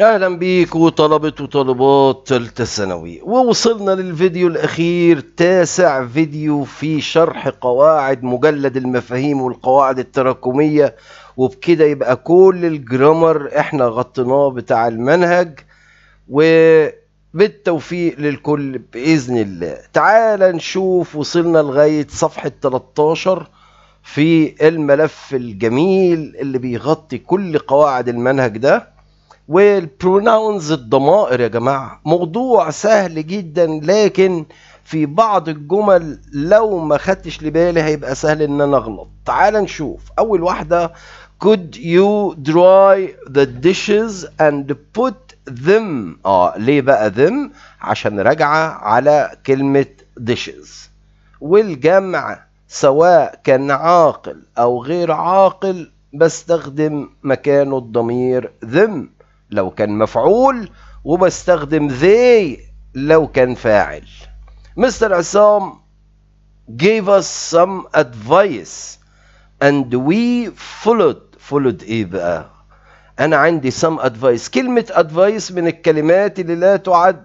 اهلا بيك وطلبة وطلبات تالتة ثانوي ووصلنا للفيديو الاخير تاسع فيديو في شرح قواعد مجلد المفاهيم والقواعد التراكمية وبكده يبقى كل الجرامر احنا غطيناه بتاع المنهج وبالتوفيق للكل باذن الله تعال نشوف وصلنا لغاية صفحة 13 في الملف الجميل اللي بيغطي كل قواعد المنهج ده والبروناونز الضمائر يا جماعة موضوع سهل جدا لكن في بعض الجمل لو ما خدتش لبالي هيبقى سهل ان انا اغلط تعال نشوف اول واحدة could you dry the dishes and put them اه ليه بقى them عشان راجعة على كلمة dishes والجمع سواء كان عاقل او غير عاقل بستخدم مكانه الضمير them لو كان مفعول وبستخدم they لو كان فاعل مستر عصام gave us some advice and we followed followed ايه بقى انا عندي some advice كلمة advice من الكلمات اللي لا تعد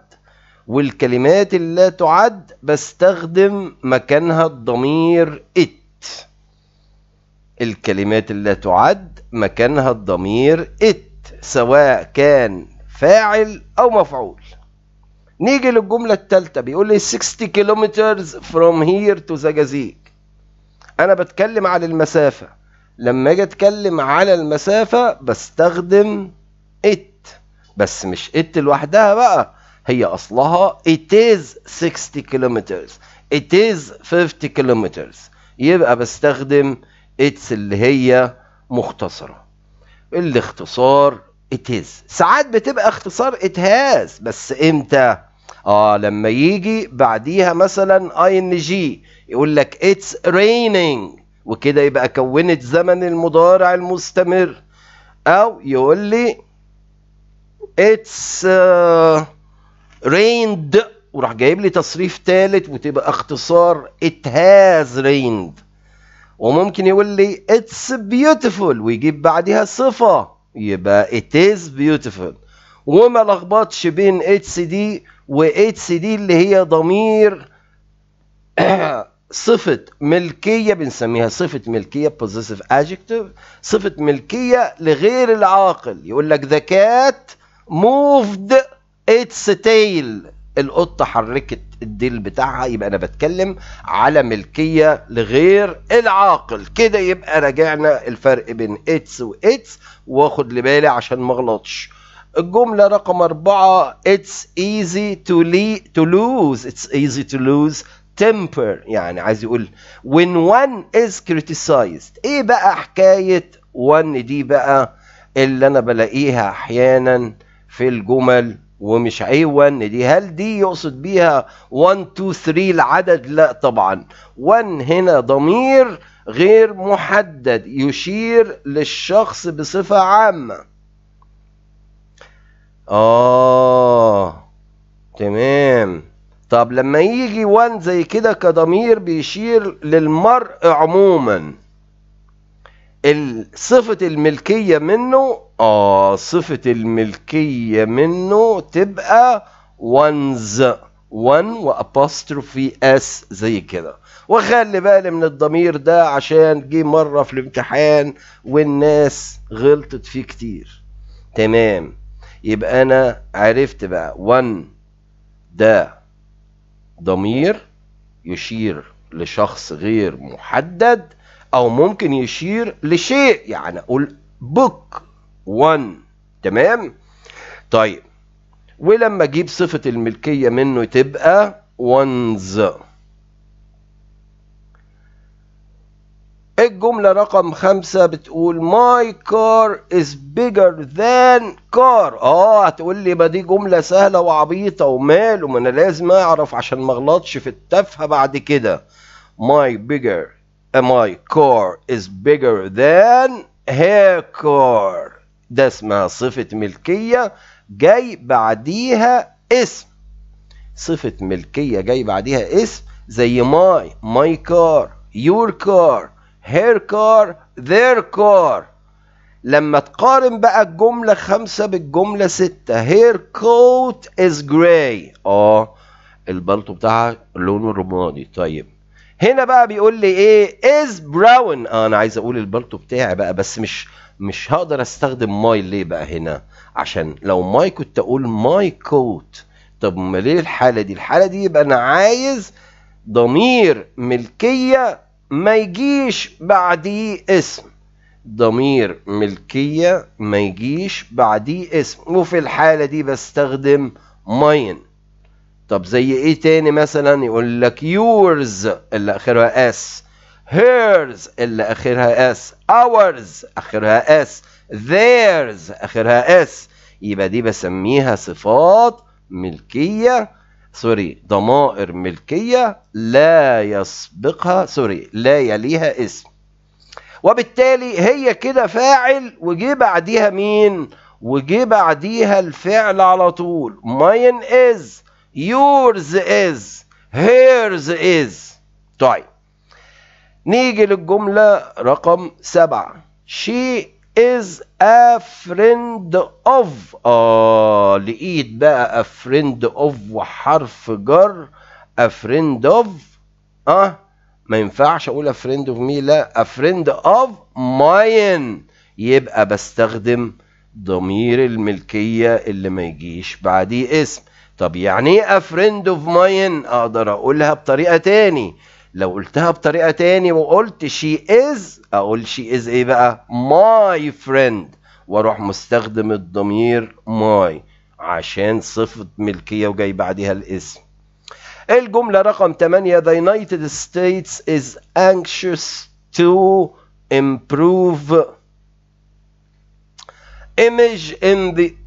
والكلمات اللي لا تعد بستخدم مكانها الضمير it الكلمات اللي لا تعد مكانها الضمير it سواء كان فاعل أو مفعول نيجي للجملة الثالثة بيقول لي 60 كيلومترز فروم هير تو زجازيك أنا بتكلم على المسافة لما أجي أتكلم على المسافة بستخدم it بس مش it لوحدها بقى هي أصلها it is 60 كيلومترز it is 50 كيلومترز يبقى بستخدم اتس اللي هي مختصره الاختصار اتهز ساعات بتبقى اختصار اتهاز بس امتى اه لما يجي بعديها مثلا اي ان جي يقول لك اتس raining وكده يبقى كونت زمن المضارع المستمر او يقول لي اتس آه، ريند وراح جايب لي تصريف ثالث وتبقى اختصار اتهاز ريند وممكن يقول لي اتس بيوتيفول ويجيب بعدها صفة يبقى it is beautiful وما لخبطش بين اتس دي واتس دي اللي هي ضمير صفة ملكية بنسميها صفة ملكية possessive adjective صفة ملكية لغير العاقل يقول لك the cat moved its tail القطه حركت الديل بتاعها يبقى انا بتكلم على ملكيه لغير العاقل كده يبقى راجعنا الفرق بين اتس واتس واخد لبالي عشان ما اغلطش الجملة رقم أربعة اتس ايزي تو لي تو لوز اتس ايزي تو لوز temper يعني عايز يقول when one is criticized ايه بقى حكاية one دي بقى اللي انا بلاقيها احيانا في الجمل ومش اي 1 دي هل دي يقصد بيها 1 2 3 العدد لا طبعا 1 هنا ضمير غير محدد يشير للشخص بصفة عامة آه تمام طب لما يجي 1 زي كده كضمير بيشير للمرء عموما صفة الملكية منه اه صفة الملكية منه تبقى one's one وابوستروفي اس زي كده وخلي بالي من الضمير ده عشان جه مرة في الامتحان والناس غلطت فيه كتير تمام يبقى انا عرفت بقى one ده ضمير يشير لشخص غير محدد او ممكن يشير لشيء يعني اقول بوك 1 تمام طيب ولما اجيب صفه الملكيه منه تبقى ones الجملة رقم خمسة بتقول my car is bigger than car اه هتقول لي ما دي جملة سهلة وعبيطة وماله ما انا لازم اعرف عشان ما اغلطش في التافهة بعد كده my bigger my car is bigger than her car ده اسمها صفة ملكية جاي بعديها اسم صفة ملكية جاي بعديها اسم زي ماي ماي كار يور كار هير كار ذير كار لما تقارن بقى الجملة خمسة بالجملة ستة هير كوت از جراي اه البلطو بتاعها لونه رمادي طيب هنا بقى بيقول لي ايه از براون اه انا عايز اقول البالتو بتاعي بقى بس مش مش هقدر استخدم ماي ليه بقى هنا عشان لو ماي كنت اقول ماي كوت طب ما ليه الحاله دي الحاله دي يبقى انا عايز ضمير ملكيه ما يجيش بعديه اسم ضمير ملكيه ما يجيش بعديه اسم وفي الحاله دي بستخدم ماين طب زي ايه تاني مثلا يقول لك yours اللي اخرها s hers اللي اخرها s ours اخرها s theirs اخرها s يبقى دي بسميها صفات ملكيه سوري ضمائر ملكيه لا يسبقها سوري لا يليها اسم وبالتالي هي كده فاعل وجه بعديها مين وجه بعديها الفعل على طول ماين از yours is hers is طيب نيجي للجملة رقم سبعة she is a friend of آه لقيت بقى a friend of وحرف جر a friend of آه ما ينفعش أقول a friend of me لا a friend of mine يبقى بستخدم ضمير الملكية اللي ما يجيش بعديه اسم طب يعني ايه افريند اوف ماين اقدر اقولها بطريقه تاني لو قلتها بطريقه تاني وقلت شي از اقول شي از ايه بقى ماي فريند واروح مستخدم الضمير ماي عشان صفه ملكيه وجاي بعدها الاسم الجمله رقم 8 the United States is anxious to improve image in the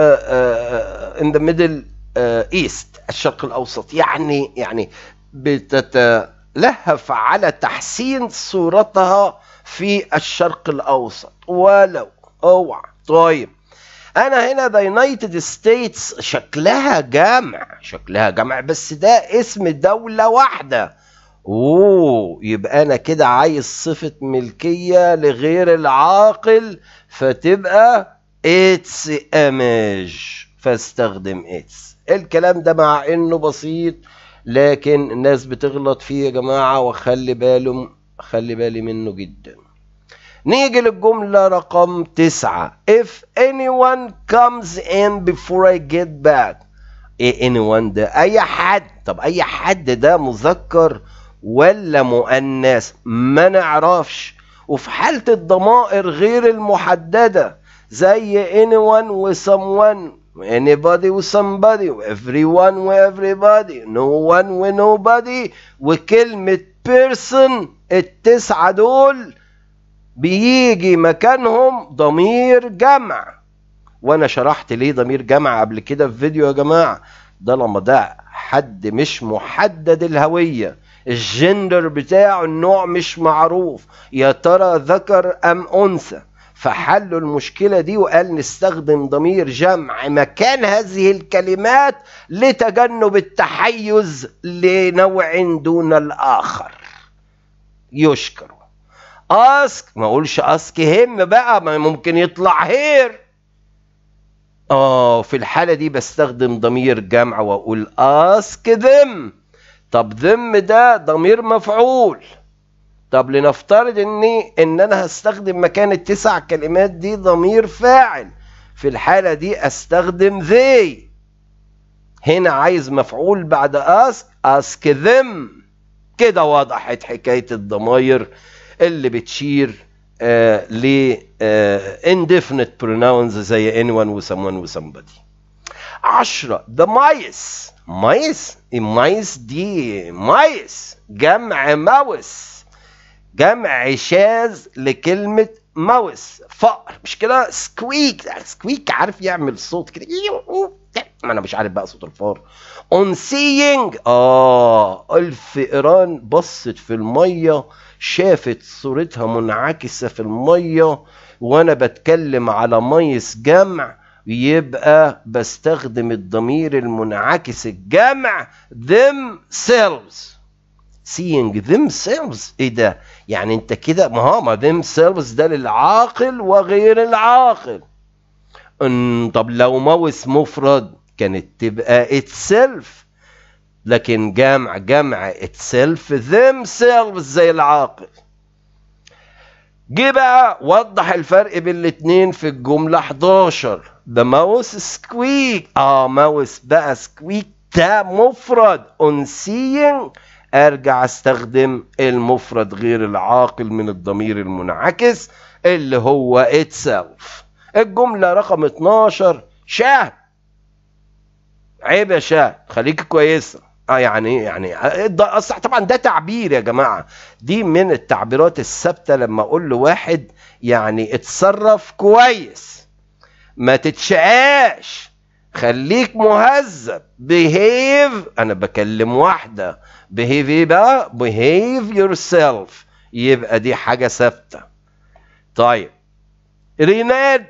ان ذا ميدل ايست الشرق الاوسط يعني يعني بتتلهف على تحسين صورتها في الشرق الاوسط ولو اوعى طيب انا هنا ذا يونايتد ستيتس شكلها جامع شكلها جامع بس ده اسم دوله واحده اوه يبقى انا كده عايز صفه ملكيه لغير العاقل فتبقى اتس ايمج فاستخدم اتس الكلام ده مع انه بسيط لكن الناس بتغلط فيه يا جماعه وخلي بالهم خلي بالي منه جدا نيجي للجملة رقم تسعة If anyone comes in before I get back إيه anyone ده أي حد طب أي حد ده مذكر ولا مؤنث ما نعرفش وفي حالة الضمائر غير المحددة زي anyone و someone و anybody و somebody و everyone و everybody no one و nobody وكلمة person التسعة دول بيجي مكانهم ضمير جمع وانا شرحت ليه ضمير جمع قبل كده في فيديو يا جماعة ده لما ده حد مش محدد الهوية الجندر بتاعه النوع مش معروف يا ترى ذكر ام انثى فحلوا المشكلة دي وقال نستخدم ضمير جمع مكان هذه الكلمات لتجنب التحيز لنوع دون الآخر يشكر أسك ما أقولش أسك هم بقى ما ممكن يطلع هير آه في الحالة دي بستخدم ضمير جمع وأقول أسك ذم طب ذم ده ضمير مفعول طب لنفترض اني ان انا هستخدم مكان التسع كلمات دي ضمير فاعل في الحالة دي استخدم they هنا عايز مفعول بعد ask ask them كده وضحت حكاية الضماير اللي بتشير آه ل آه indefinite pronouns زي anyone وسم وsomebody عشرة ذا مايس مايس المايس دي مايس جمع ماوس جمع شاذ لكلمة ماوس فقر مش كده سكويك سكويك عارف يعمل صوت كده ما انا مش عارف بقى صوت الفار اون سينج اه الفئران بصت في الميه شافت صورتها منعكسه في الميه وانا بتكلم على ميس جمع يبقى بستخدم الضمير المنعكس الجمع them selves seeing themselves ايه ده يعني انت كده ما هو ما themselves ده للعاقل وغير العاقل ان طب لو موس مفرد كانت تبقى itself لكن جمع جمع itself themselves زي العاقل جه بقى وضح الفرق بين الاثنين في الجملة 11 ذا ماوس سكويك اه ماوس بقى سكويك ده مفرد on seeing ارجع استخدم المفرد غير العاقل من الضمير المنعكس اللي هو itself الجملة رقم 12 شاب عيب يا شاب خليك كويسة اه يعني يعني اصح طبعا ده تعبير يا جماعه دي من التعبيرات الثابته لما اقول لواحد يعني اتصرف كويس ما تتشقاش خليك مهذب بيهيف انا بكلم واحده بيهيف ايه بقى بيهيف يور سيلف يبقى دي حاجه ثابته طيب ريناد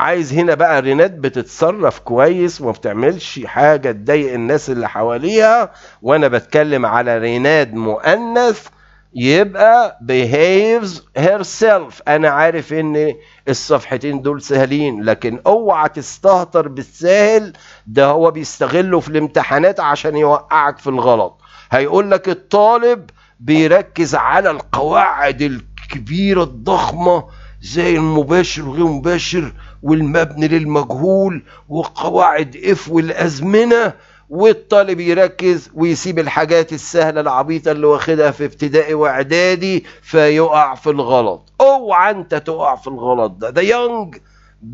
عايز هنا بقى ريناد بتتصرف كويس وما بتعملش حاجه تضايق الناس اللي حواليها وانا بتكلم على ريناد مؤنث يبقى behaves herself انا عارف ان الصفحتين دول سهلين لكن اوعى تستهتر بالسهل ده هو بيستغله في الامتحانات عشان يوقعك في الغلط هيقول لك الطالب بيركز على القواعد الكبيرة الضخمة زي المباشر وغير مباشر والمبني للمجهول وقواعد اف والازمنه والطالب يركز ويسيب الحاجات السهلة العبيطة اللي واخدها في ابتدائي واعدادي فيقع في الغلط اوعى انت تقع في الغلط ده The young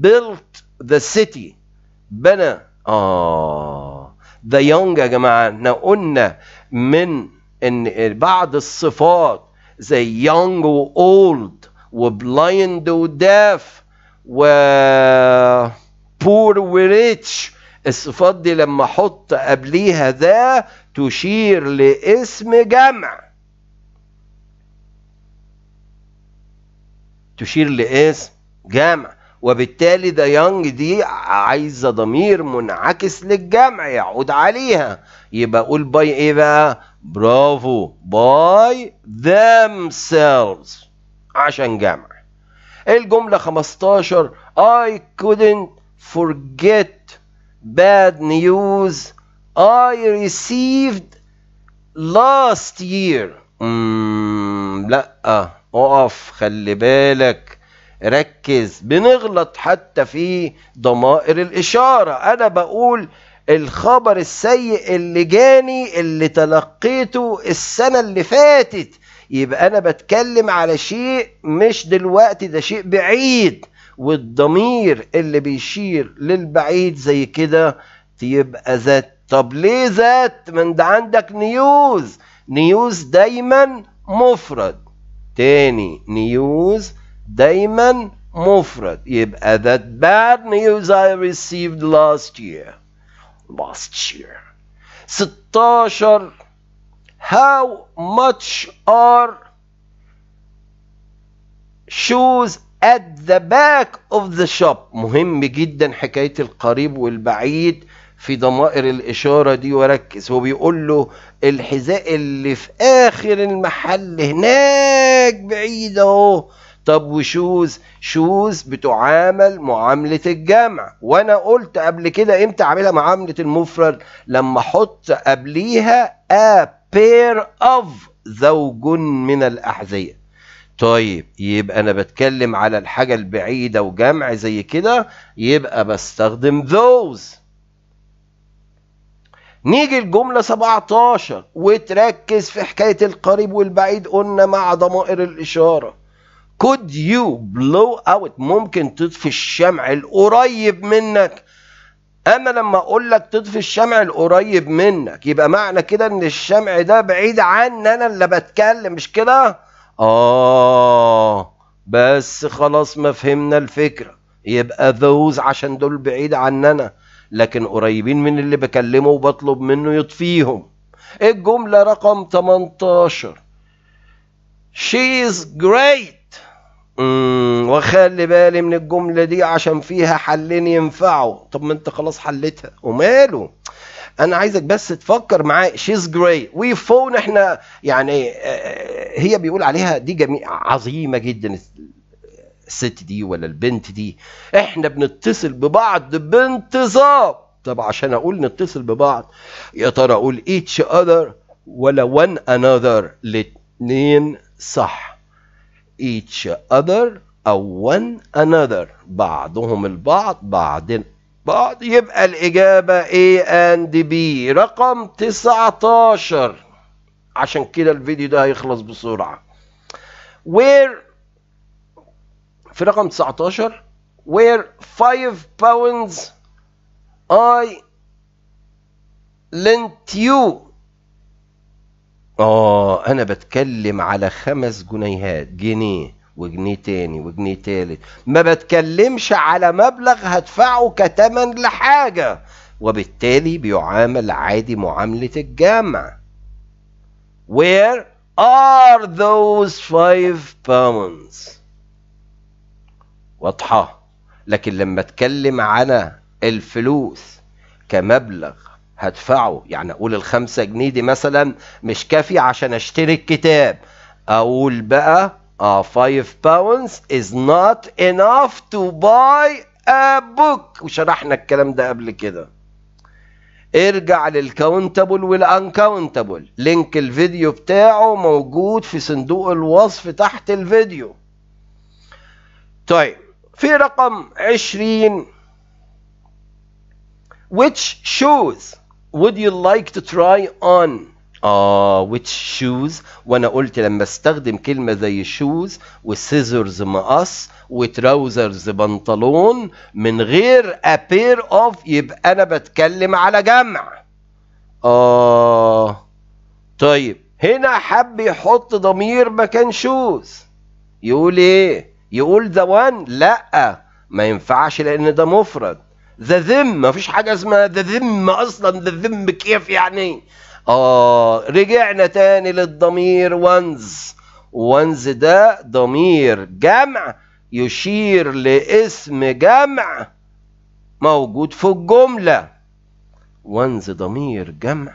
built the city بنى اه The young يا جماعة احنا قلنا من ان بعض الصفات زي و old وبلايند وداف و و وريتش الصفات دي لما احط قبليها ذا تشير لاسم جمع تشير لاسم جمع وبالتالي ده يانج دي عايزه ضمير منعكس للجمع يعود عليها يبقى اقول باي ايه بقى برافو باي سيلز عشان جمع الجمله 15 I couldn't forget bad news I received last year مم mm, لا آه، اقف خلي بالك ركز بنغلط حتى في ضمائر الإشارة أنا بقول الخبر السيء اللي جاني اللي تلقيته السنة اللي فاتت يبقى أنا بتكلم على شيء مش دلوقتي ده شيء بعيد والضمير اللي بيشير للبعيد زي كده تبقى ذات طب ليه ذات من ده عندك نيوز نيوز دايما مفرد تاني نيوز دايما مفرد يبقى that bad news I received last year last year 16 how much are shoes at the back of the shop مهم جدا حكاية القريب والبعيد في ضمائر الإشارة دي وركز هو بيقول له الحذاء اللي في آخر المحل هناك بعيد أهو طب وشوز شوز بتعامل معاملة الجمع وأنا قلت قبل كده إمتى أعملها معاملة المفرد لما أحط قبليها a pair of زوج من الأحذية طيب يبقى انا بتكلم على الحاجه البعيده وجمع زي كده يبقى بستخدم those نيجي الجمله 17 وتركز في حكايه القريب والبعيد قلنا مع ضمائر الاشاره could you blow out ممكن تطفي الشمع القريب منك اما لما اقول لك تطفي الشمع القريب منك يبقى معنى كده ان الشمع ده بعيد عني انا اللي بتكلم مش كده آه بس خلاص ما فهمنا الفكرة يبقى ذوز عشان دول بعيد عننا لكن قريبين من اللي بكلمه وبطلب منه يطفيهم الجملة رقم 18 She is great مم. وخلي بالي من الجملة دي عشان فيها حلين ينفعوا طب ما انت خلاص حلتها وماله انا عايزك بس تفكر معايا شيز جراي وي فون احنا يعني آه، آه، هي بيقول عليها دي جميع عظيمه جدا الست دي ولا البنت دي احنا بنتصل ببعض بانتظام طب عشان اقول نتصل ببعض يا ترى اقول each other ولا one another الاتنين صح each other او one another بعضهم البعض بعض بعض يبقى الإجابة A and B رقم 19 عشان كده الفيديو ده هيخلص بسرعة where في رقم 19 where 5 pounds I lent you آه أنا بتكلم على خمس جنيهات جنيه وجنيه تاني وجنيه تالت ما بتكلمش على مبلغ هدفعه كتمن لحاجة وبالتالي بيعامل عادي معاملة الجمع Where are those five pounds واضحة لكن لما اتكلم على الفلوس كمبلغ هدفعه يعني اقول الخمسة جنيه دي مثلا مش كافي عشان اشتري الكتاب اقول بقى uh, five pounds is not enough to buy a book وشرحنا الكلام ده قبل كده ارجع للكاونتبل والانكاونتبل لينك الفيديو بتاعه موجود في صندوق الوصف تحت الفيديو طيب في رقم 20 which shoes would you like to try on اه which shoes وانا قلت لما استخدم كلمه زي shoes وسيزرز مقص وتراوزرز بنطلون من غير a pair of يبقى انا بتكلم على جمع اه طيب هنا حب يحط ضمير مكان shoes يقول ايه يقول ذا وان لا ما ينفعش لان ده مفرد ذا ذم مفيش حاجه اسمها ذا ذم اصلا ذا ذم كيف يعني آه رجعنا تاني للضمير وانز وانز ده ضمير جمع يشير لاسم جمع موجود في الجملة وانز ضمير جمع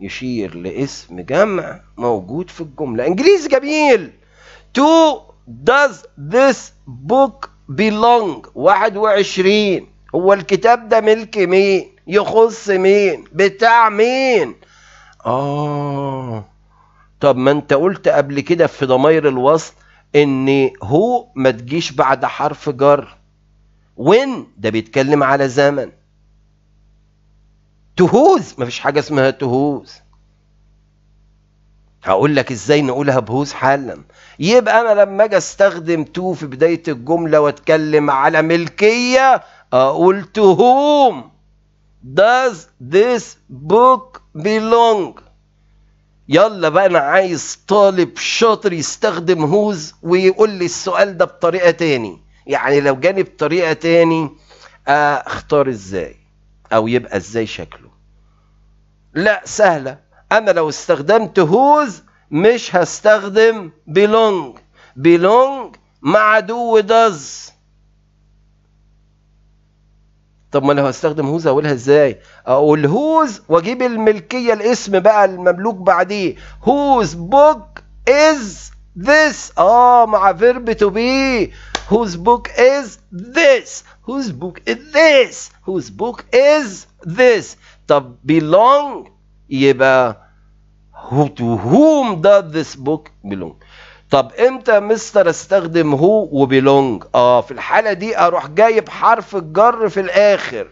يشير لاسم جمع موجود في الجملة انجليزي جميل to does this book belong 21 هو الكتاب ده ملك مين يخص مين بتاع مين آه طب ما أنت قلت قبل كده في ضمير الوصل إن هو ما تجيش بعد حرف جر وين ده بيتكلم على زمن تهوز مفيش حاجة اسمها تهوز هقول لك ازاي نقولها بهوز حالا يبقى انا لما اجي استخدم تو في بدايه الجمله واتكلم على ملكيه اقول تهوم whom does this book belong يلا بقى انا عايز طالب شاطر يستخدم هوز ويقول لي السؤال ده بطريقه تاني يعني لو جاني بطريقه تاني اختار ازاي او يبقى ازاي شكله لا سهله انا لو استخدمت هوز مش هستخدم belong belong مع do does طب ما انا هستخدم هوز اقولها ازاي اقول هوز واجيب الملكيه الاسم بقى المملوك بعديه هوز بوك از this اه مع فيرب تو بي whose book is this whose book is this whose book is this طب belong يبقى to whom does this book belong طب امتى مستر استخدم هو وبيلونج اه في الحاله دي اروح جايب حرف الجر في الاخر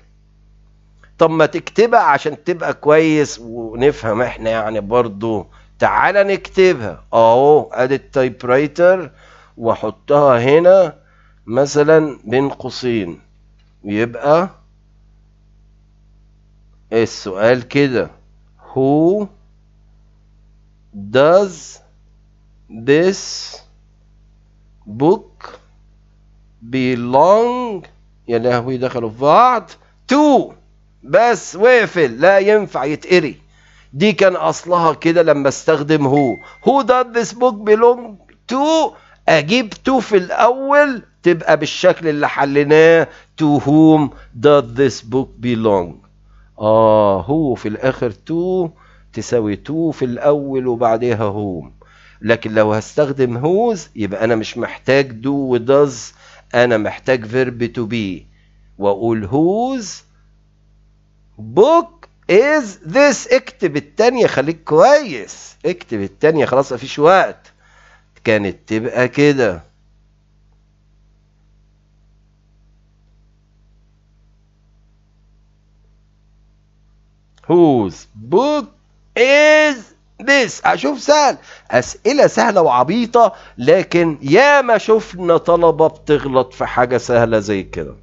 طب ما تكتبها عشان تبقى كويس ونفهم احنا يعني برضو تعالى نكتبها اهو ادي التايب رايتر واحطها هنا مثلا بين قوسين يبقى السؤال كده هو does this book belong يا يعني لهوي دخلوا في بعض to بس وقفل لا ينفع يتقري دي كان اصلها كده لما استخدم هو هو does this book belong to اجيب to في الاول تبقى بالشكل اللي حليناه to whom does this book belong اه هو في الاخر to تساوي to في الاول وبعديها whom لكن لو هستخدم هوز يبقى انا مش محتاج دو وداز انا محتاج فيرب تو بي واقول هوز بوك از ذس اكتب التانية خليك كويس اكتب التانية خلاص مفيش وقت كانت تبقى كده whose book is بس اشوف سهل اسئله سهله وعبيطه لكن ياما شفنا طلبه بتغلط في حاجه سهله زي كده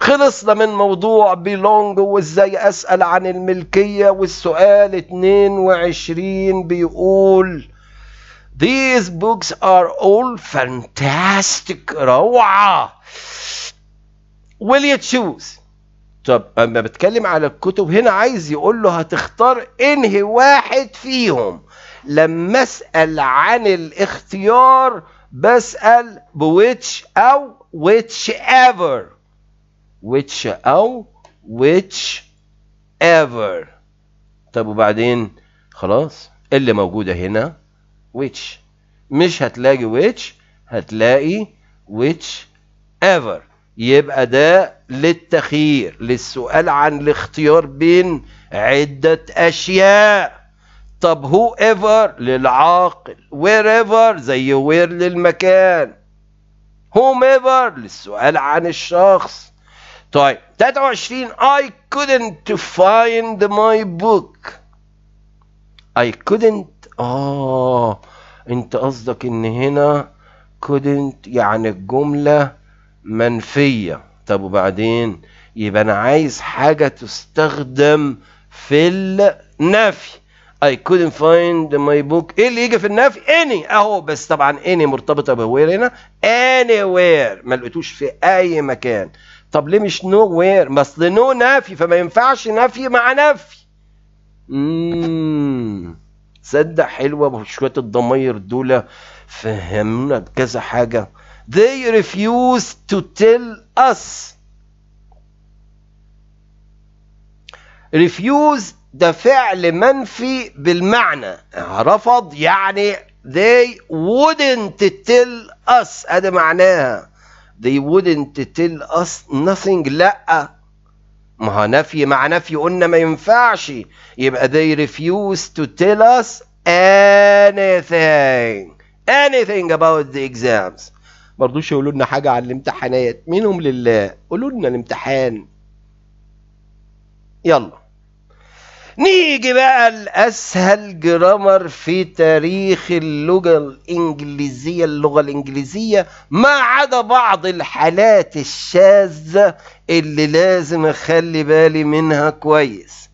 خلصنا من موضوع بيلونج وازاي اسال عن الملكيه والسؤال 22 بيقول These books are all fantastic روعه Will you choose طب اما بتكلم على الكتب هنا عايز يقول له هتختار انهي واحد فيهم لما اسال عن الاختيار بسال بويتش او ويتش ايفر ويتش او ويتش ايفر طب وبعدين خلاص اللي موجوده هنا ويتش مش هتلاقي ويتش هتلاقي ويتش ايفر يبقى ده للتخيير للسؤال عن الاختيار بين عدة أشياء طب هو ايفر للعاقل وير ايفر زي وير للمكان هوم ايفر للسؤال عن الشخص طيب 23 I couldn't find my book I couldn't اه انت قصدك ان هنا couldn't يعني الجمله منفية طب وبعدين يبقى أنا عايز حاجة تستخدم في النفي I couldn't find my book ايه اللي يجي في النفي any اهو بس طبعا any مرتبطه بوير هنا anywhere ما لقيتوش في اي مكان طب ليه مش نو وير ما اصل نو نفي فما ينفعش نفي مع نفي اممم صدق حلوه شويه الضمير دول فهمنا كذا حاجه They refuse to tell us. refuse ده فعل منفي بالمعنى رفض يعني they wouldn't tell us هذا معناها they wouldn't tell us nothing لا ما هو نفي مع نفي قلنا ما ينفعش يبقى they refuse to tell us anything anything about the exams مرضوش يقولوا لنا حاجه على الامتحانات منهم لله قولوا لنا الامتحان يلا نيجي بقى لاسهل جرامر في تاريخ اللغه الانجليزيه اللغه الانجليزيه ما عدا بعض الحالات الشاذه اللي لازم اخلي بالي منها كويس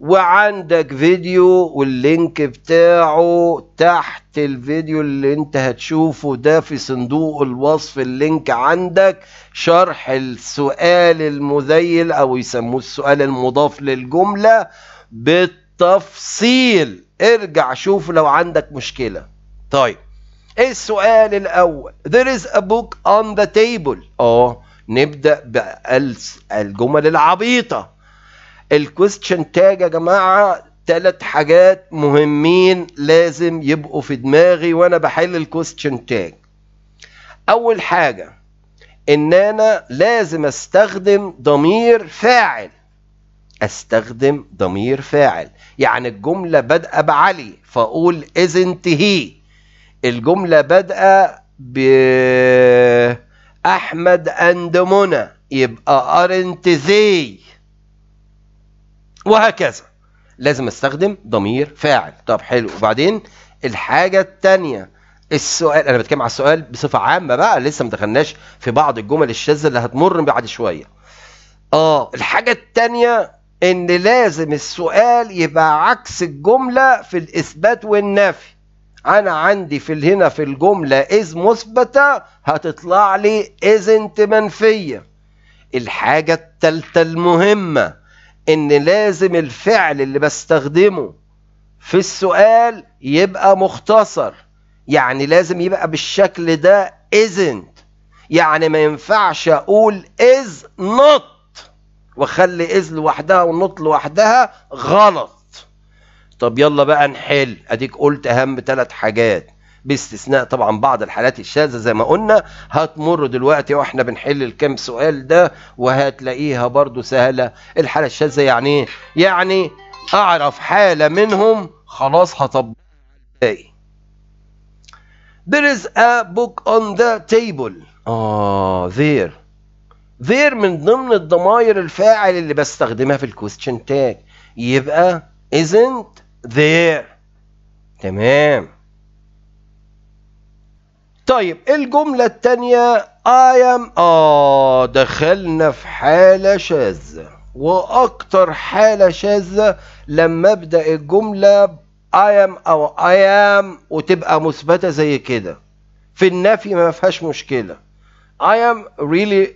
وعندك فيديو واللينك بتاعه تحت الفيديو اللي انت هتشوفه ده في صندوق الوصف اللينك عندك شرح السؤال المذيل او يسموه السؤال المضاف للجملة بالتفصيل ارجع شوف لو عندك مشكلة طيب إيه السؤال الاول there is a book on the table اه نبدأ بالجمل العبيطة الكويستشن تاج يا جماعه ثلاث حاجات مهمين لازم يبقوا في دماغي وانا بحل الكويستشن تاج اول حاجه ان انا لازم استخدم ضمير فاعل استخدم ضمير فاعل يعني الجملة بادئة بعلي فأقول isn't he الجملة بادئة احمد أند منى يبقى aren't they وهكذا لازم استخدم ضمير فاعل طب حلو وبعدين الحاجة التانية السؤال انا بتكلم على السؤال بصفة عامة بقى لسه ما دخلناش في بعض الجمل الشاذة اللي هتمر بعد شوية اه الحاجة التانية ان لازم السؤال يبقى عكس الجملة في الاثبات والنفي انا عندي في هنا في الجملة اذ مثبتة هتطلع لي اذنت منفية الحاجة التالتة المهمة ان لازم الفعل اللي بستخدمه في السؤال يبقى مختصر يعني لازم يبقى بالشكل ده isn't يعني ما ينفعش اقول is not واخلي is لوحدها ونط لوحدها غلط طب يلا بقى نحل اديك قلت اهم ثلاث حاجات باستثناء طبعا بعض الحالات الشاذة زي ما قلنا هتمر دلوقتي واحنا بنحل الكام سؤال ده وهتلاقيها برضو سهلة الحالة الشاذة يعني ايه؟ يعني اعرف حالة منهم خلاص هطبقها الباقي There is a book on the table. آه there. there من ضمن الضماير الفاعل اللي بستخدمها في الكويستشن تاج. يبقى isn't there. تمام. طيب الجملة التانية I am آه دخلنا في حالة شاذة وأكتر حالة شاذة لما أبدأ الجملة I am أو I am وتبقى مثبتة زي كده في النفي ما فيهاش مشكلة I am really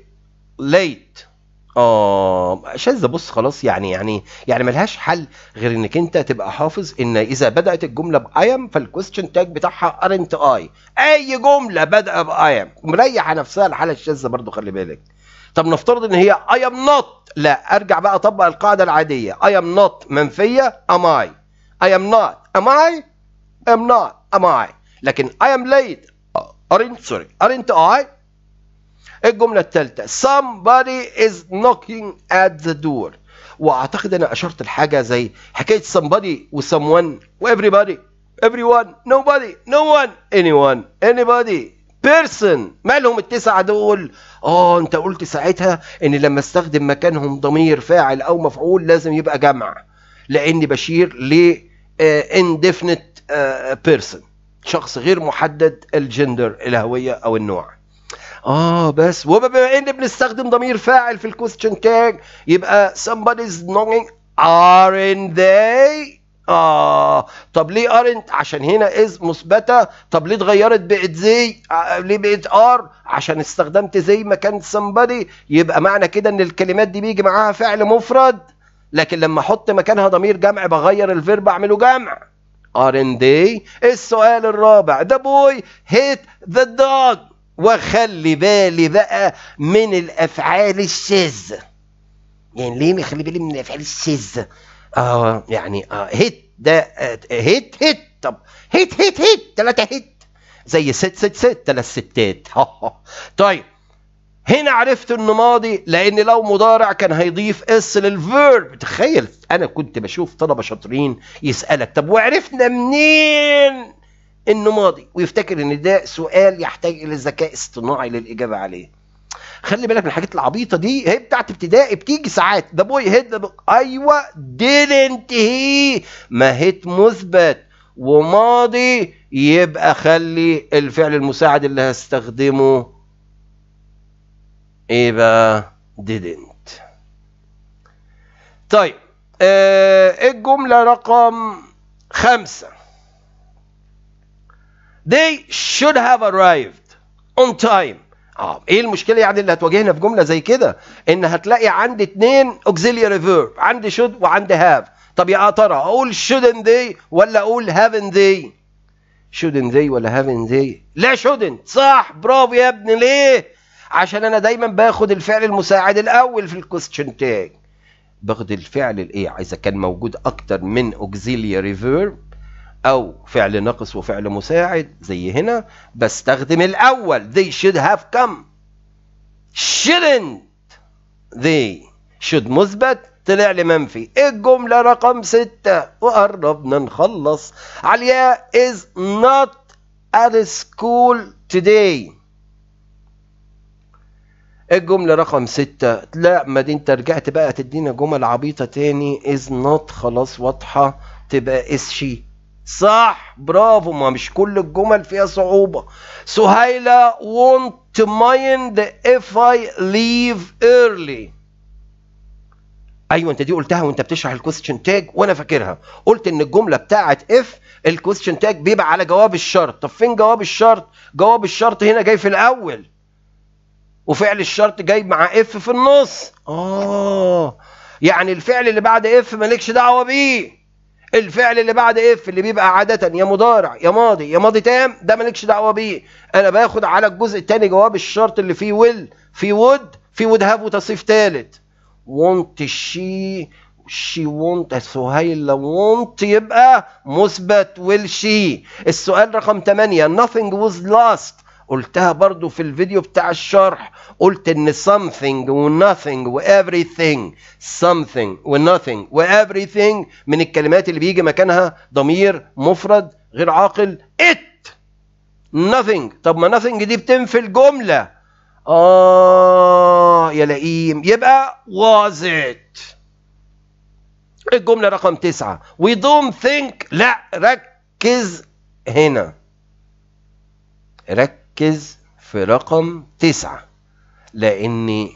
late اه شاذة بص خلاص يعني يعني يعني ملهاش حل غير انك انت تبقى حافظ ان اذا بدات الجمله باي ام فالكويستشن تاج بتاعها ارنت اي اي جمله بادئه باي ام مريحه نفسها الحاله الشاذة برضو خلي بالك طب نفترض ان هي اي ام نوت لا ارجع بقى اطبق القاعده العاديه اي ام نوت منفيه ام اي اي ام نوت ام اي ام نوت ام اي لكن اي ام ليت ارنت سوري ارنت اي الجملة الثالثة somebody is knocking at the door واعتقد انا اشرت لحاجة زي حكاية somebody و someone و everybody everyone nobody no one anyone anybody بيرسون مالهم التسعة دول اه انت قلت ساعتها ان لما استخدم مكانهم ضمير فاعل او مفعول لازم يبقى جمع لاني بشير ل آه، indefinite بيرسون آه، شخص غير محدد الجندر الهوية او النوع اه بس وبما ان بنستخدم ضمير فاعل في الكوستشن تاج يبقى somebody's knocking aren't they آه طب ليه aren't عشان هنا is مثبتة طب ليه اتغيرت بقت زي آه، ليه بقت ار عشان استخدمت زي ما كان somebody يبقى معنى كده ان الكلمات دي بيجي معاها فعل مفرد لكن لما احط مكانها ضمير جمع بغير الفيرب اعمله جمع aren't they السؤال الرابع the boy hit the dog واخلي بالي بقى من الافعال الشاذه يعني ليه مخلي بالي من الافعال الشاذه اه يعني اه هيت ده آه، هيت هيت طب هيت هيت هيت ثلاثه هيت زي ست ست ست ثلاث ستات طيب هنا عرفت انه ماضي لان لو مضارع كان هيضيف اس للفيرب تخيل انا كنت بشوف طلبه شاطرين يسالك طب وعرفنا منين انه ماضي ويفتكر ان ده سؤال يحتاج الى الذكاء اصطناعي للاجابه عليه خلي بالك من الحاجات العبيطه دي هي بتاعت ابتدائي بتيجي ساعات ده بوي هيد ايوه didn't هي ما هيت مثبت وماضي يبقى خلي الفعل المساعد اللي هستخدمه ايه بقى didn't طيب آه الجمله رقم خمسه They should have arrived on time. اه ايه المشكله يعني اللي هتواجهنا في جمله زي كده ان هتلاقي عندي اتنين auxiliary verb عندي should وعندي have طب يا آه، ترى اقول shouldn't they ولا اقول haven't they shouldn't they ولا haven't they لا shouldn't صح برافو يا ابني ليه عشان انا دايما باخد الفعل المساعد الاول في الكوستشن تاج باخد الفعل الايه اذا كان موجود اكتر من auxiliary verb أو فعل نقص وفعل مساعد زي هنا بستخدم الأول they should have come shouldn't they should مثبت طلع لي منفي إيه الجملة رقم ستة وقربنا نخلص عليا is not at school today إيه الجملة رقم ستة لا ما دي انت رجعت بقى تدينا جمل عبيطة تاني is not خلاص واضحة تبقى is she صح برافو ما مش كل الجمل فيها صعوبة سهيلة won't mind if I leave early ايوه انت دي قلتها وانت بتشرح الكويستشن تاج وانا فاكرها قلت ان الجمله بتاعت اف الكويستشن تاج بيبقى على جواب الشرط طب فين جواب الشرط جواب الشرط هنا جاي في الاول وفعل الشرط جاي مع اف في النص اه يعني الفعل اللي بعد اف مالكش دعوه بيه الفعل اللي بعد اف اللي بيبقى عادة يا مضارع يا ماضي يا ماضي تام ده مالكش دعوة بيه انا باخد على الجزء الثاني جواب الشرط اللي فيه ويل في ود في ود هاف وتصريف ثالث want شي شي want سهيلة want يبقى مثبت ويل شي السؤال رقم 8 nothing was lost قلتها برضو في الفيديو بتاع الشرح قلت ان something و nothing و everything something و nothing و everything من الكلمات اللي بيجي مكانها ضمير مفرد غير عاقل it nothing طب ما nothing دي بتنفي الجملة آه يا لئيم يبقى was it الجملة رقم تسعة we don't think لا ركز هنا ركز ركز في رقم تسعة لأن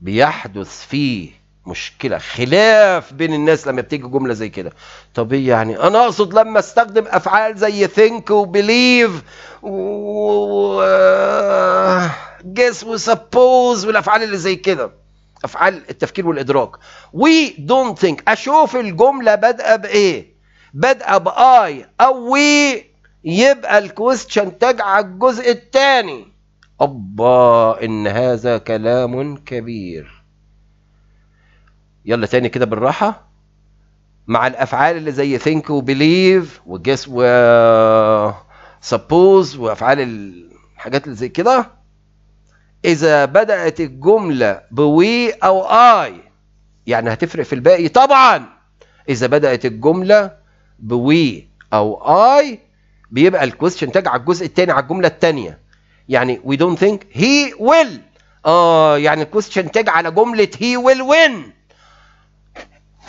بيحدث فيه مشكلة خلاف بين الناس لما بتيجي جملة زي كده طب ايه يعني انا اقصد لما استخدم افعال زي think believe و guess وسبوز والافعال اللي زي كده افعال التفكير والادراك وي دونت ثينك اشوف الجملة بادئة بايه بادئة باي او وي يبقى الكويستشن تاج على الجزء الثاني أبا إن هذا كلام كبير يلا تاني كده بالراحة مع الأفعال اللي زي think و وجس و suppose وأفعال الحاجات اللي زي كده إذا بدأت الجملة بوي أو آي يعني هتفرق في الباقي طبعا إذا بدأت الجملة بوي أو آي بيبقى الكويستشن تاج على الجزء الثاني على الجمله الثانيه يعني وي دونت ثينك هي ويل اه يعني الكويستشن تاج على جمله هي ويل وين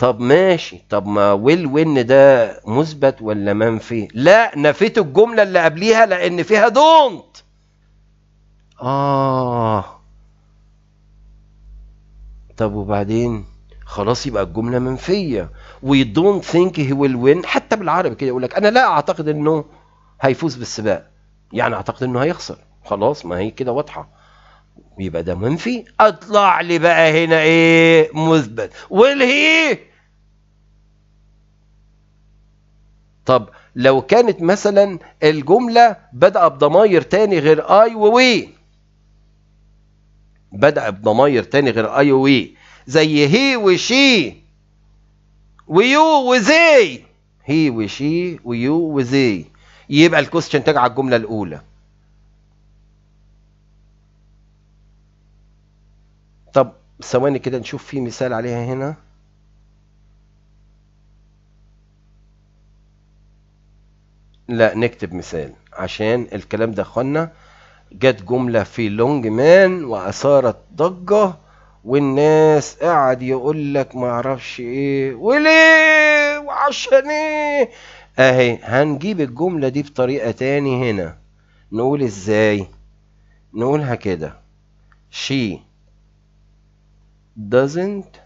طب ماشي طب ما ويل وين ده مثبت ولا منفي لا نفيت الجمله اللي قبليها لان فيها دونت اه طب وبعدين خلاص يبقى الجملة منفية وي دونت ثينك هي ويل وين حتى بالعربي كده يقول لك أنا لا أعتقد إنه هيفوز بالسباق يعني اعتقد انه هيخسر خلاص ما هي كده واضحه يبقى ده منفي اطلع لي بقى هنا ايه مثبت والهي طب لو كانت مثلا الجملة بدأ بضماير تاني غير اي ووي بدأ بضماير تاني غير اي ووي زي هي وشي ويو وزي هي وشي ويو وزي يبقى الكوستشن ترجع على الجمله الاولى طب ثواني كده نشوف في مثال عليها هنا لا نكتب مثال عشان الكلام ده خلنا جت جملة في لونج مان وأثارت ضجة والناس قاعد يقول لك ما اعرفش ايه وليه وعشان ايه اهي هنجيب الجملة دي بطريقة تاني هنا نقول ازاي نقولها كده she doesn't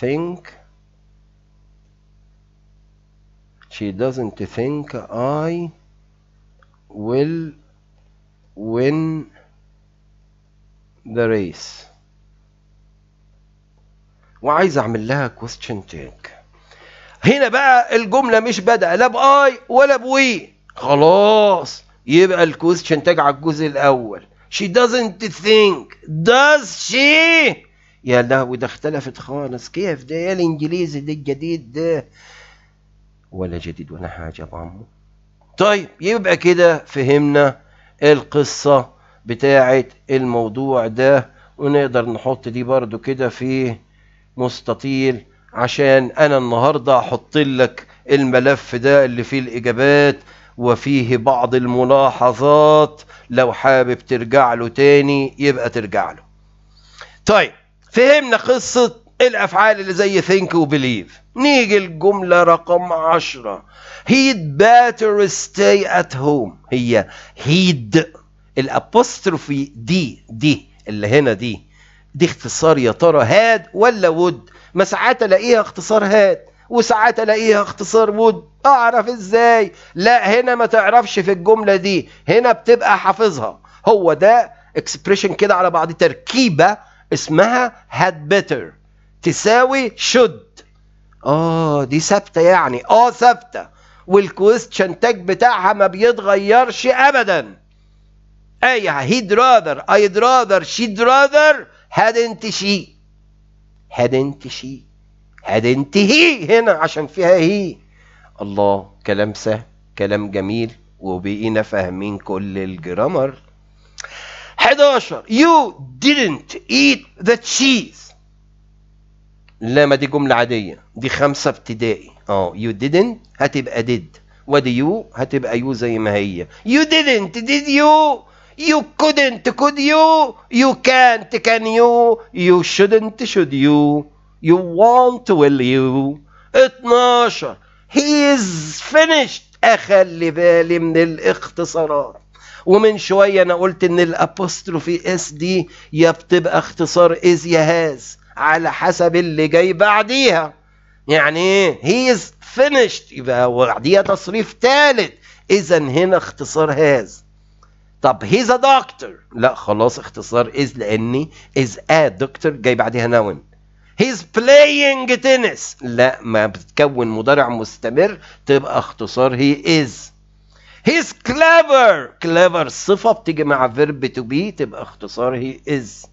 think she doesn't think I will win the race وعايز اعمل لها question take هنا بقى الجملة مش بدأ لا بآي ولا بوي خلاص يبقى الكويستشن تاج على الجزء الأول she doesn't think does she يا لهوي ده اختلفت خالص كيف ده يا إيه الانجليزي ده الجديد ده ولا جديد ولا حاجه بامو طيب يبقى كده فهمنا القصه بتاعه الموضوع ده ونقدر نحط دي برضو كده في مستطيل عشان انا النهارده احط لك الملف ده اللي فيه الاجابات وفيه بعض الملاحظات لو حابب ترجع له تاني يبقى ترجع له طيب فهمنا قصة الافعال اللي زي think believe نيجي الجملة رقم عشرة he'd better stay at home هي he'd الابوستروفي دي دي اللي هنا دي دي اختصار يا ترى هاد ولا would ما ساعات الاقيها اختصار هات وساعات الاقيها اختصار ود اعرف ازاي لا هنا ما تعرفش في الجمله دي هنا بتبقى حافظها هو ده اكسبريشن كده على بعض تركيبه اسمها هاد بيتر تساوي شد اه دي ثابته يعني اه ثابته والكويستشن تاج بتاعها ما بيتغيرش ابدا اي هيد راذر ايد راذر شيد راذر انت شي هتنتشي هي هنا عشان فيها هي الله كلام سهل كلام جميل وبقينا فاهمين كل الجرامر 11 you didn't eat the cheese لا ما دي جملة عادية دي خمسة ابتدائي اه you didn't هتبقى did ودي يو هتبقى يو زي ما هي you didn't did you You couldn't could you You can't can you You shouldn't should you You won't will you 12 He is finished أخلي بالي من الاختصارات ومن شوية أنا قلت إن الأبوستروفي اس دي يا بتبقى اختصار إز يا هاز على حسب اللي جاي بعديها يعني إيه هي از فينيشد يبقى بعديها تصريف ثالث إذا هنا اختصار هاز طب هيز ا دكتور لا خلاص اختصار از لاني از ا دكتور جاي بعدها نون هيز بلاينج تنس لا ما بتتكون مضارع مستمر تبقى اختصار هي از هيز كليفر كليفر صفة بتيجي مع فيرب تو بي تبقى اختصار هي از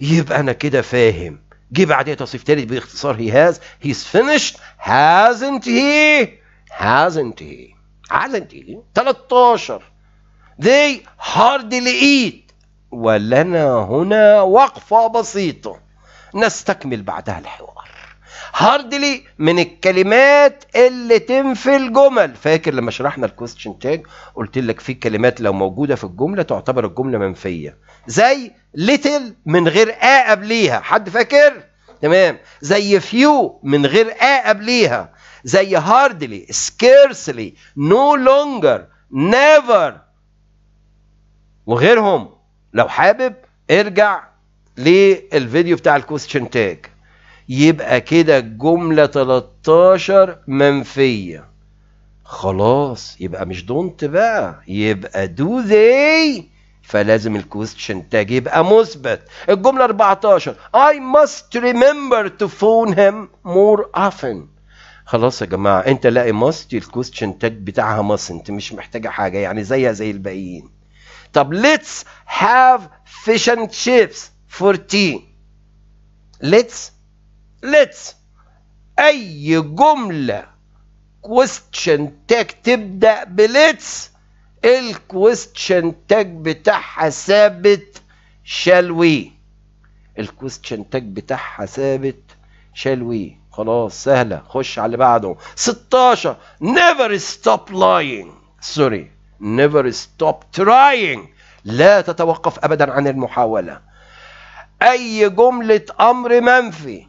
يبقى انا كده فاهم جه بعديها توصيف تالت باختصار هي هاز هيز فينيشد هازنت هي هازنت هي هازنت هي 13 they hardly eat ولنا هنا وقفة بسيطة نستكمل بعدها الحوار هاردلي من الكلمات اللي تنفي الجمل فاكر لما شرحنا الكويستشن تاج قلت لك في كلمات لو موجوده في الجمله تعتبر الجمله منفيه زي ليتل من غير ا قبليها حد فاكر تمام زي فيو من غير ا قبليها زي هاردلي سكيرسلي نو لونجر نيفر وغيرهم لو حابب ارجع للفيديو بتاع الكوستشن تاج يبقى كده الجملة 13 منفية خلاص يبقى مش دونت بقى يبقى دو ذي فلازم الكوستشن تاج يبقى مثبت الجملة 14 I must remember to phone him more often خلاص يا جماعة انت لاقي must الكوستشن تاج بتاعها انت مش محتاجة حاجة يعني زيها زي الباقيين طب let's have fish and chips for tea let's let's أي جملة question tag تبدأ ب let's ال question tag بتاعها ثابت shall we ال question tag بتاعها ثابت shall we خلاص سهلة خش على اللي بعده 16 never stop lying sorry never stop trying لا تتوقف أبدا عن المحاولة أي جملة أمر منفي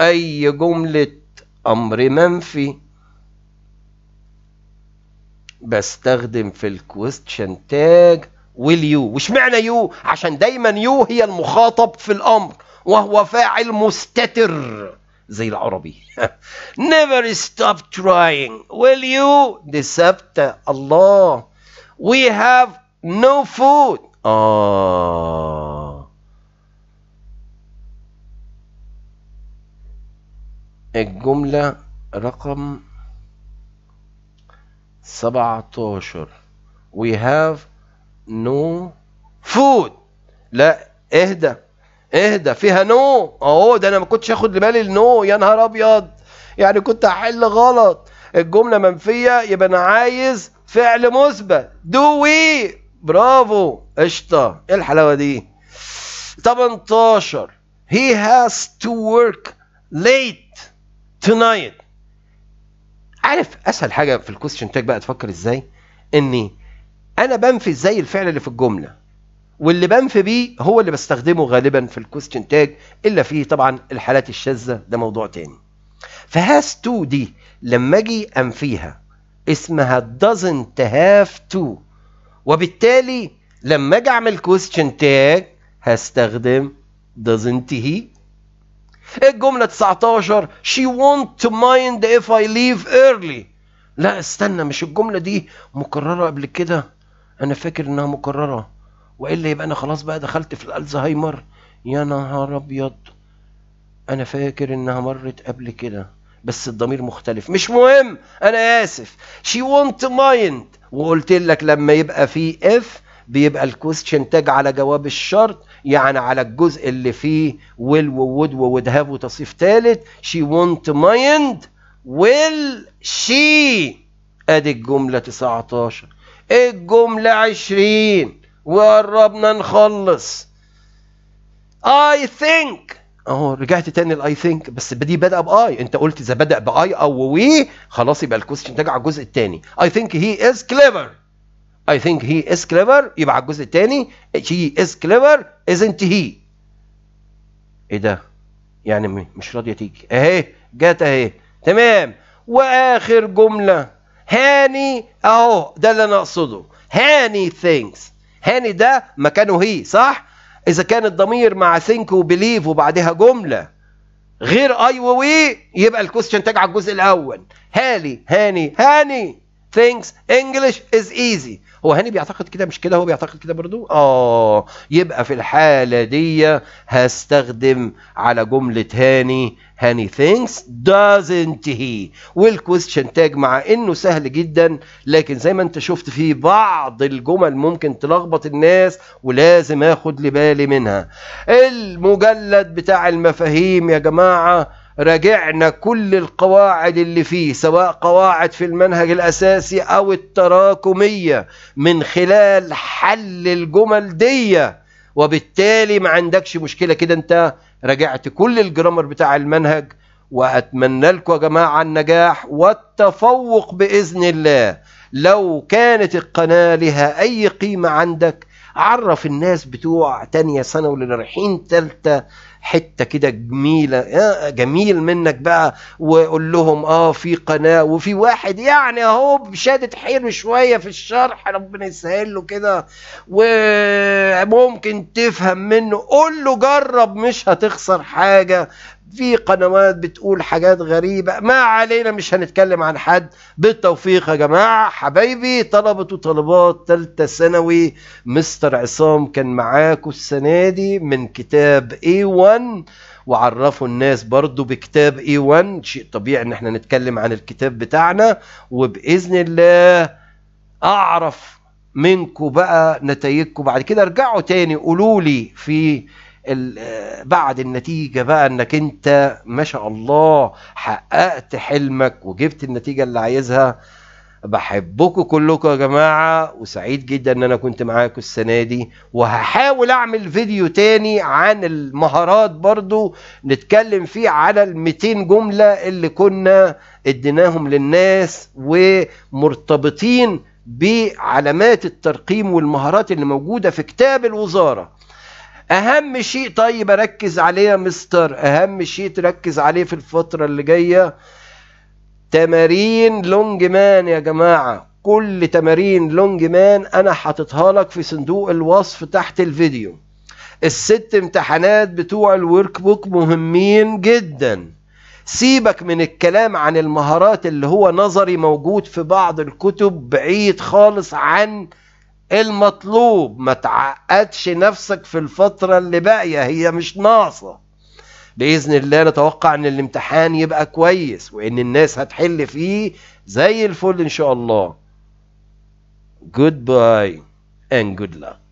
أي جملة أمر منفي بستخدم في الكويستشن تاج يو وش معنى يو عشان دايما يو هي المخاطب في الأمر وهو فاعل مستتر زي العربي never stop trying will you دي ثابتة الله we have no food آه الجملة رقم 17 we have no food لا اهدأ اهدى فيها نو اهو ده انا ما كنتش اخد بالي النو يا نهار ابيض يعني كنت هحل غلط الجمله منفيه يبقى انا عايز فعل مثبت دو وي برافو قشطه ايه الحلاوه دي 18 he has to work late tonight عارف اسهل حاجه في الكويشن تاج بقى تفكر ازاي اني انا بنفي ازاي الفعل اللي في الجمله واللي بنفي بيه هو اللي بستخدمه غالبا في الكويستشن تاج الا في طبعا الحالات الشاذه ده موضوع تاني فهاز تو دي لما اجي انفيها اسمها doesn't have to وبالتالي لما اجي اعمل كويستشن تاج هستخدم doesn't he الجملة 19 she won't to mind if I leave early لا استنى مش الجملة دي مكررة قبل كده أنا فاكر إنها مكررة والا يبقى انا خلاص بقى دخلت في الالزهايمر يا نهار ابيض انا فاكر انها مرت قبل كده بس الضمير مختلف مش مهم انا اسف شي وونت مايند وقلت لك لما يبقى في اف بيبقى الكويستشن تاج على جواب الشرط يعني على الجزء اللي فيه ويل وود وود هاف وتصريف ثالث شي وونت مايند ويل شي ادي الجمله 19 الجمله 20 وقربنا نخلص I think اهو رجعت تاني لاي ثينك بس دي بدا باي انت قلت اذا بدا باي او وي خلاص يبقى الكويستشن ترجع على الجزء الثاني اي ثينك هي از كليفر اي ثينك هي از كليفر يبقى على الجزء الثاني شي از كليفر ازنت هي ايه ده يعني مش راضيه تيجي اهي جت اهي تمام واخر جمله هاني اهو ده اللي انا اقصده هاني ثينكس هاني ده مكانه هي صح اذا كان الضمير مع ثينك وبليف وبعدها جمله غير اي وي يبقى الكويستشن تاج على الجزء الاول هالي هاني هاني ثينكس انجلش از ايزي هو هاني بيعتقد كده مش كده هو بيعتقد كده برضو اه يبقى في الحالة دي هستخدم على جملة هاني هاني thinks doesn't he والكويستشن تاج مع انه سهل جدا لكن زي ما انت شفت في بعض الجمل ممكن تلخبط الناس ولازم اخد لبالي منها المجلد بتاع المفاهيم يا جماعه راجعنا كل القواعد اللي فيه سواء قواعد في المنهج الأساسي أو التراكمية من خلال حل الجمل دي وبالتالي ما عندكش مشكلة كده أنت راجعت كل الجرامر بتاع المنهج وأتمنى لكم يا جماعة النجاح والتفوق بإذن الله لو كانت القناة لها أي قيمة عندك عرف الناس بتوع تانية ثانوي اللي رايحين تالتة حته كده جميله آه، جميل منك بقى وقول لهم اه في قناه وفي واحد يعني اهو بشادة حيله شويه في الشرح ربنا يسهل له كده وممكن تفهم منه قول له جرب مش هتخسر حاجه في قنوات بتقول حاجات غريبة ما علينا مش هنتكلم عن حد بالتوفيق يا جماعة حبايبي طلبة وطلبات تالتة ثانوي مستر عصام كان معاكم السنة دي من كتاب A1 وعرفوا الناس برضو بكتاب A1 شيء طبيعي ان احنا نتكلم عن الكتاب بتاعنا وبإذن الله أعرف منكم بقى نتائجكم بعد كده ارجعوا تاني قولوا لي في بعد النتيجه بقى انك انت ما شاء الله حققت حلمك وجبت النتيجه اللي عايزها بحبكم كلكم يا جماعه وسعيد جدا ان انا كنت معاكم السنه دي وهحاول اعمل فيديو تاني عن المهارات برضو نتكلم فيه على ال 200 جمله اللي كنا اديناهم للناس ومرتبطين بعلامات الترقيم والمهارات اللي موجوده في كتاب الوزاره اهم شيء طيب اركز عليه يا مستر اهم شيء تركز عليه في الفترة اللي جاية تمارين لونج مان يا جماعة كل تمارين لونج مان انا حاططها لك في صندوق الوصف تحت الفيديو الست امتحانات بتوع الورك بوك مهمين جدا سيبك من الكلام عن المهارات اللي هو نظري موجود في بعض الكتب بعيد خالص عن المطلوب ما تعقدش نفسك في الفترة اللي باقية هي مش ناقصة بإذن الله نتوقع أن الامتحان يبقى كويس وأن الناس هتحل فيه زي الفل إن شاء الله Goodbye and good luck